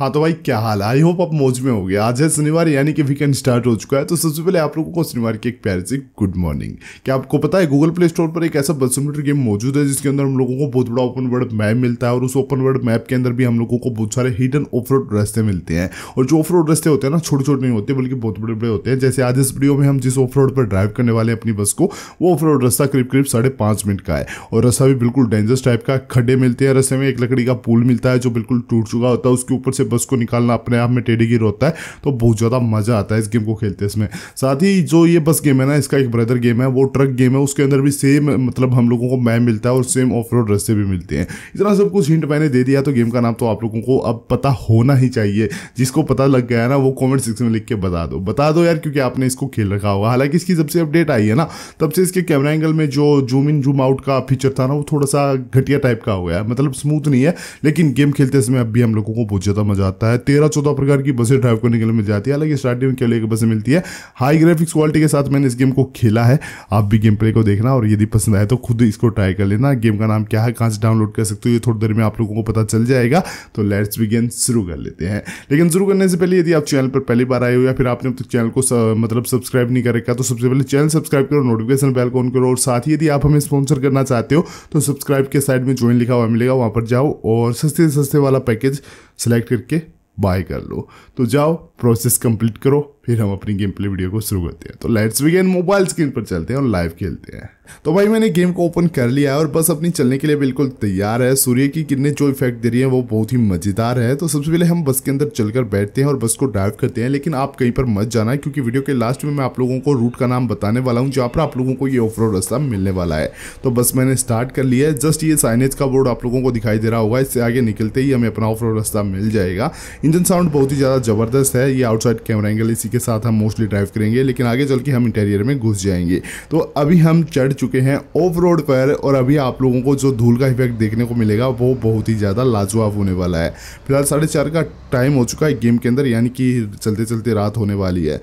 हाँ तो भाई क्या हाल है आई होप आप मौज में हो गए आज है शनिवार यानी कि वीकेंड स्टार्ट हो चुका है तो सबसे पहले आप लोगों को शनिवार की एक प्यारी से गुड मॉर्निंग क्या आपको पता है गूगल प्ले स्टोर पर एक ऐसा बस सिमुलेटर गेम मौजूद है जिसके अंदर हम लोगों को बहुत बड़ा ओपन वर्ल्ड मैप मिलता है और उस ओपन वर्ल्ड मैप के अंदर भी हम लोगों को बहुत सारे हिडन ऑफ रोड रस्ते मिलते हैं और जो ऑफ रोड रस्ते होते हैं ना छोटे छोटे नहीं होते बल्कि बहुत बड़े बड़े होते हैं जैसे आज इस वीडियो में हम जिस ऑफ रोड पर ड्राइव करने वाले हैं अपनी बस को वो ऑफ रोड रस्ता करीब करीब साढ़े पाँच मिनट का है और रस्ता भी बिल्कुल डेंजरस टाइप का खड्डे मिलते हैं रस्ते में एक लकड़ी का पुल मिलता है जो बिल्कुल टूट चुका होता है उसके ऊपर से से बस को निकालना अपने आप में टेढ़ी गिर होता है तो बहुत ज़्यादा मज़ा आता है इस गेम को खेलते इसमें साथ ही जो ये बस गेम है ना इसका एक ब्रदर गेम है वो ट्रक गेम है उसके अंदर भी सेम मतलब हम लोगों को मैप मिलता है और सेम ऑफ रोड रस्ते भी मिलते हैं इतना सब कुछ हिंट मैंने दे दिया तो गेम का नाम तो आप लोगों को अब पता होना ही चाहिए जिसको पता लग गया ना वो कॉमेंट सेक्शन में लिख के बता दो बता दो यार क्योंकि आपने इसको खेल रखा होगा हालांकि इसकी जब से अपडेट आई है ना तब से इसके कैमरा एंगल में जो जूम इन जूम आउट का फीचर था ना वो थोड़ा सा घटिया टाइप का हो गया मतलब स्मूथ नहीं है लेकिन गेम खेलते समय अब भी हम लोगों को बहुत ज़्यादा मजा आता है तेरह चौदह प्रकार की बसें ड्राइव करने के लिए मिल जाती है हालांकि स्टार्टिंग में केवल एक बसें मिलती है हाई ग्राफिक्स क्वालिटी के साथ मैंने इस गेम को खेला है आप भी गेम प्ले को देखना और यदि पसंद आए तो खुद इसको ट्राई कर लेना गेम का नाम क्या है कहाँ से डाउनलोड कर सकते हो ये थोड़ी देर में आप लोगों को पता चल जाएगा तो लेट्स बिगेन शुरू कर लेते हैं लेकिन शुरू करने से पहले यदि आप चैनल पर पहली बार आए हो या फिर आपने अब तक चैनल को मतलब सब्सक्राइब नहीं कर रखा तो सबसे पहले चैनल सब्सक्राइब करो नोटिफिकेशन बेल को ऑन करो और साथ ही यदि आप हमें स्पॉन्सर करना चाहते हो तो सब्सक्राइब के साइड में ज्वाइन लिखा हुआ मिलेगा वहाँ पर जाओ और सस्ते सस्ते वाला पैकेज सेलेक्ट करके बाय कर लो तो जाओ प्रोसेस कंप्लीट करो फिर हम अपनी गेम प्ले वीडियो को शुरू करते हैं तो लेट्स बिगेन मोबाइल स्क्रीन पर चलते हैं और लाइव खेलते हैं तो भाई मैंने गेम को ओपन कर लिया है और बस अपनी चलने के लिए बिल्कुल तैयार है सूर्य की किरने जो इफेक्ट दे रही है वो बहुत ही मज़ेदार है तो सबसे पहले हम बस के अंदर चलकर बैठते हैं और बस को ड्राइव करते हैं लेकिन आप कहीं पर मत जाना है क्योंकि वीडियो के लास्ट में मैं आप लोगों को रूट का नाम बताने वाला हूँ जहाँ पर आप लोगों को ये ऑफ रोड रास्ता मिलने वाला है तो बस मैंने स्टार्ट कर लिया है जस्ट ये साइनेज का बोर्ड आप लोगों को दिखाई दे रहा होगा इससे आगे निकलते ही हमें अपना ऑफ रोड रास्ता मिल जाएगा इंजन साउंड बहुत ही ज़्यादा ज़बरदस्त है ये आउटसाइड कैमरा एंगल इसी के साथ हम मोस्टली ड्राइव करेंगे लेकिन आगे चल के हम इंटेरियर में घुस जाएंगे तो अभी हम चढ़ चुके हैं ऑफ रोड पर और अभी आप लोगों को जो धूल का इफेक्ट देखने को मिलेगा वो बहुत ही ज़्यादा लाजवाब होने वाला है फिलहाल साढ़े चार का टाइम हो चुका है गेम के अंदर यानी कि चलते चलते रात होने वाली है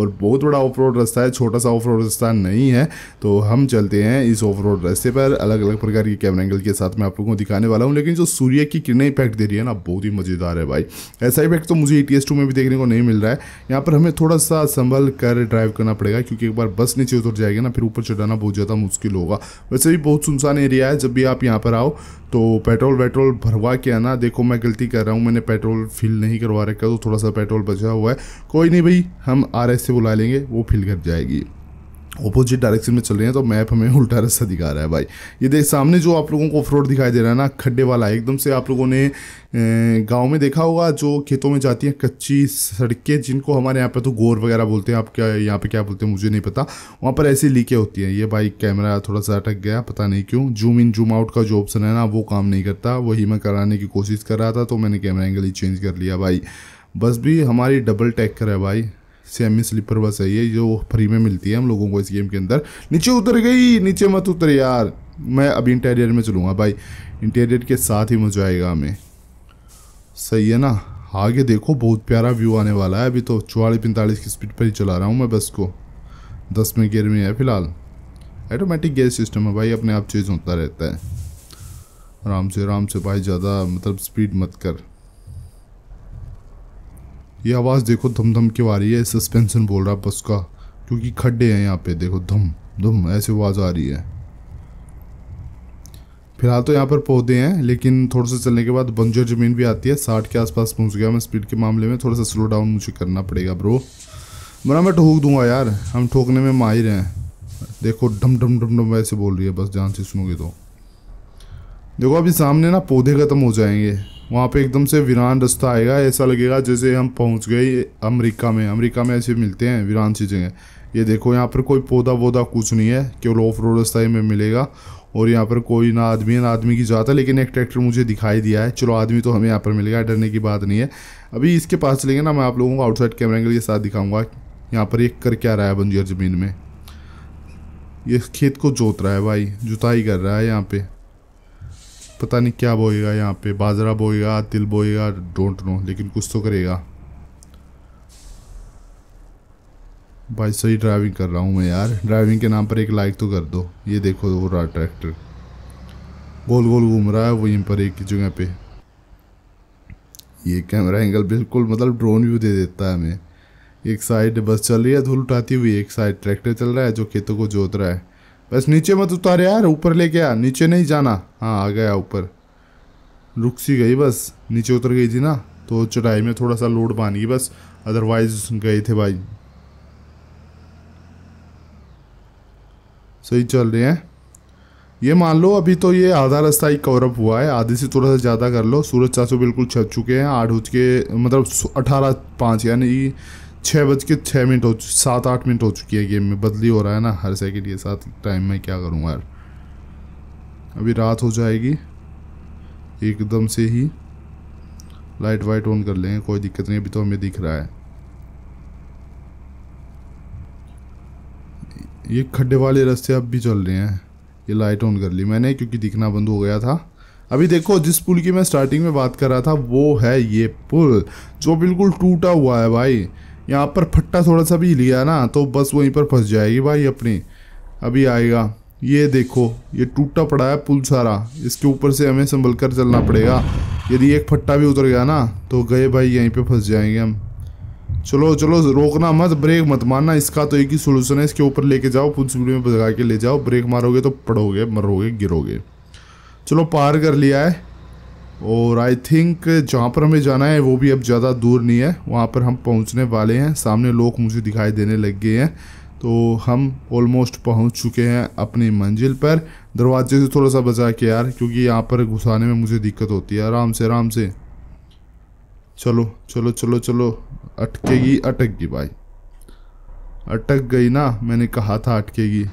और बहुत बड़ा ऑफ रोड रास्ता है छोटा सा ऑफ रोड रास्ता नहीं है तो हम चलते हैं इस ऑफ रोड रास्ते पर अलग अलग प्रकार के कैमरा एंगल के साथ मैं आप लोगों को दिखाने वाला हूँ लेकिन जो सूर्य की किरणें इफेक्ट दे रही है ना बहुत ही मज़ेदार है भाई ऐसा इफेक्ट तो मुझे ई e में भी देखने को नहीं मिल रहा है यहाँ पर हमें थोड़ा सा संभल कर ड्राइव करना पड़ेगा क्योंकि एक बार बस नीचे उतर जाएगा ना फिर ऊपर चढ़ाना बहुत ज़्यादा ज़्यादा मुश्किल होगा वैसे भी बहुत सुनसान एरिया है जब भी आप यहाँ पर आओ तो पेट्रोल वेट्रोल भरवा के आना देखो मैं गलती कर रहा हूँ मैंने पेट्रोल फिल नहीं करवा रखा तो थोड़ा सा पेट्रोल बचा हुआ है कोई नहीं भाई हम आर से बुला लेंगे वो फिल कर जाएगी अपोजिट डायरेक्शन में चल रहे हैं तो मैप हमें उल्टा रास्ता दिखा रहा है भाई ये देख सामने जो आप लोगों को ऑफ दिखाई दे रहा है ना खड्डे वाला एकदम से आप लोगों ने गांव में देखा होगा जो खेतों में जाती हैं कच्ची सड़कें जिनको हमारे यहाँ पे तो गोर वगैरह बोलते हैं आप क्या यहाँ पे क्या बोलते हैं मुझे नहीं पता वहाँ पर ऐसी लीकें होती हैं ये भाई कैमरा थोड़ा सा अटक गया पता नहीं क्यों जूम इन जूम आउट का जो ऑप्शन है ना वो काम नहीं करता वही मैं कराने की कोशिश कर रहा था तो मैंने कैमरा एंगल ही चेंज कर लिया भाई बस भी हमारी डबल टैक्कर है भाई सेमी स्लीपर बस है ये जो फ्री में मिलती है हम लोगों को इस गेम के अंदर नीचे उतर गई नीचे मत उतर यार मैं अभी इंटीरियर में चलूँगा भाई इंटीरियर के साथ ही मजा आएगा हमें सही है ना आगे देखो बहुत प्यारा व्यू आने वाला है अभी तो चौवालीस पैंतालीस की स्पीड पर ही चला रहा हूँ मैं बस को दस में गियर में है फ़िलहाल ऑटोमेटिक गेयर सिस्टम है भाई अपने आप चेंज होता रहता है आराम से आराम से भाई ज़्यादा मतलब स्पीड मत कर ये आवाज़ देखो धम धम क्यों आ रही है सस्पेंशन बोल रहा है बस का क्योंकि खड्डे हैं यहाँ पे देखो धम धम ऐसे आवाज़ आ रही है फिलहाल तो यहाँ पर पौधे हैं लेकिन थोड़ा सा चलने के बाद बंजर ज़मीन भी आती है साठ के आसपास पहुँच गया मैं स्पीड के मामले में थोड़ा सा स्लो डाउन मुझे करना पड़ेगा ब्रो बना मैं ठोक दूंगा यार हम ठोकने में माहिर हैं देखो डम डम डम डम ऐसे बोल रही है बस जान से सुनोगे तो देखो अभी सामने ना पौधे ख़त्म हो जाएंगे वहाँ पे एकदम से वीरान रास्ता आएगा ऐसा लगेगा जैसे हम पहुँच गए अमेरिका में अमेरिका में ऐसे मिलते हैं वीरान सी जगह ये देखो यहाँ पर कोई पौधा वौधा कुछ नहीं है केवल ऑफ रोड रास्ता ही में मिलेगा और यहाँ पर कोई ना आदमी है ना आदमी की जात है लेकिन एक ट्रैक्टर मुझे दिखाई दिया है चलो आदमी तो हमें यहाँ पर मिलेगा डरने की बात नहीं है अभी इसके पास चलेंगे ना मैं आप लोगों को आउटसाइड कैमरे के लिए साथ दिखाऊँगा यहाँ पर एक कर क्या रहा है बंजर ज़मीन में ये खेत को जोत रहा है भाई जुताई कर रहा है यहाँ पर पता नहीं क्या बोएगा यहाँ पे बाजरा बोएगा तिल बोएगा डोंट नो लेकिन कुछ तो करेगा भाई सही ड्राइविंग कर रहा हूँ मैं यार ड्राइविंग के नाम पर एक लाइक तो कर दो ये देखो वो रहा ट्रैक्टर गोल गोल घूम रहा है वहीं पर एक ही जगह पे ये कैमरा एंगल बिल्कुल मतलब ड्रोन व्यू दे देता है हमें एक साइड बस चल रही है धूल उठाती हुई एक साइड ट्रैक्टर चल रहा है जो खेतों को जोत रहा है बस नीचे मत उतार यार ऊपर ले गया नीचे नहीं जाना हाँ आ गया ऊपर रुक सी गई बस नीचे उतर गई थी ना तो चढ़ाई में थोड़ा सा लोड बांध गई बस अदरवाइज गए थे भाई सही चल रहे हैं ये मान लो अभी तो ये आधा रास्ता ही कवरअप हुआ है आधे से थोड़ा सा ज़्यादा कर लो सूरज चाचू तो बिल्कुल छप चुके हैं आठ बज के मतलब अठारह पाँच यानी छः बज के छः मिनट हो सात आठ मिनट हो चुकी है गेम में बदली हो रहा है ना हर सेकेंड ये साथ टाइम में क्या करूँगा यार अभी रात हो जाएगी एकदम से ही लाइट वाइट ऑन कर लेंगे कोई दिक्कत नहीं अभी तो हमें दिख रहा है ये खड्डे वाले रास्ते अब भी चल रहे हैं ये लाइट ऑन कर ली मैंने क्योंकि दिखना बंद हो गया था अभी देखो जिस पुल की मैं स्टार्टिंग में बात कर रहा था वो है ये पुल जो बिल्कुल टूटा हुआ है भाई यहाँ पर फट्टा थोड़ा सा भी लिया ना तो बस वहीं पर फंस जाएगी भाई अपनी अभी आएगा ये देखो ये टूटा पड़ा है पुल सारा इसके ऊपर से हमें संभल कर चलना पड़ेगा यदि एक फट्टा भी उतर गया ना तो गए भाई यहीं पे फंस जाएंगे हम चलो चलो रोकना मत ब्रेक मत मारना इसका तो एक ही सोल्यूशन है इसके ऊपर लेके जाओ पुल स्पीड में भगा के ले जाओ ब्रेक मारोगे तो पड़ोगे मरोगे गिरोगे चलो पार कर लिया है और आई थिंक जहाँ पर हमें जाना है वो भी अब ज़्यादा दूर नहीं है वहाँ पर हम पहुँचने वाले हैं सामने लोग मुझे दिखाई देने लग गए हैं तो हम ऑलमोस्ट पहुँच चुके हैं अपनी मंजिल पर दरवाजे से थोड़ा सा बचा के यार क्योंकि यहाँ पर घुसाने में मुझे दिक्कत होती है आराम से आराम से चलो चलो चलो चलो अटकेगी अटक गई भाई अटक गई ना मैंने कहा था अटकेगी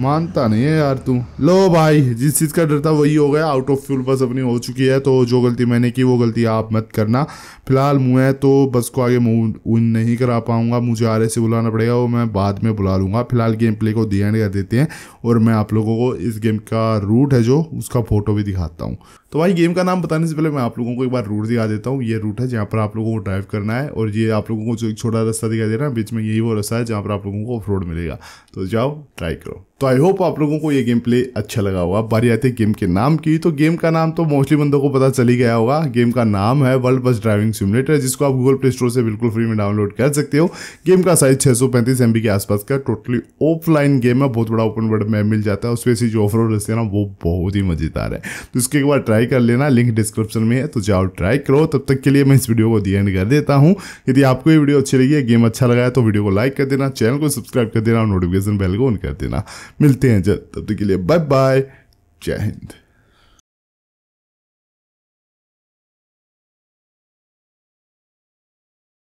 मानता नहीं है यार तू लो भाई जिस चीज़ का डर था वही हो गया आउट ऑफ फ्यूल बस अपनी हो चुकी है तो जो गलती मैंने की वो गलती आप मत करना फिलहाल मुँह है तो बस को आगे मूव नहीं करा पाऊँगा मुझे आर से बुलाना पड़ेगा वो मैं बाद में बुला लूँगा फिलहाल गेम प्ले को दी एंड कर देते हैं और मैं आप लोगों को इस गेम का रूट है जो उसका फ़ोटो भी दिखाता हूँ तो भाई गेम का नाम बताने से पहले मैं आप लोगों को एक बार रूट दिखा देता हूँ ये रूट है जहाँ पर आप लोगों को ड्राइव करना है और ये आप लोगों को जो एक छोटा रास्ता दिखाई दे रहा है बीच में यही वो रास्ता है जहाँ पर आप लोगों को ऑफ रोड मिलेगा तो जाओ ट्राई करो तो आई होप आप लोगों को ये गेम प्ले अच्छा लगा होगा बारी आती है गेम के नाम की तो गेम का नाम तो मोस्टली बंदों को पता चली गया होगा गेम का नाम है वर्ल्ड बस ड्राइविंग सिमुलेटर जिसको आप गूगल प्ले स्टोर से बिल्कुल फ्री में डाउनलोड कर सकते हो गेम का साइज छः सौ पैंतीस एम के आसपास का टोटली ऑफलाइन गेम है बहुत बड़ा ओपन वर्ल्ड मैप मिल जाता है उसमें से जो ऑफ रोड हैं ना वो बहुत ही मज़ेदार है तो इसके एक बार ट्राई कर लेना लिंक डिस्क्रिप्शन में है तो जाओ ट्राई करो तब तक के लिए मैं इस वीडियो को दी एंड कर देता हूँ यदि आपको ये वीडियो अच्छी लगी है गेम अच्छा लगा है तो वीडियो को लाइक कर देना चैनल को सब्सक्राइब कर देना और नोटिफिकेशन बेल को ऑन कर देना मिलते हैं जल्द तब तक के लिए बाय बाय जय हिंद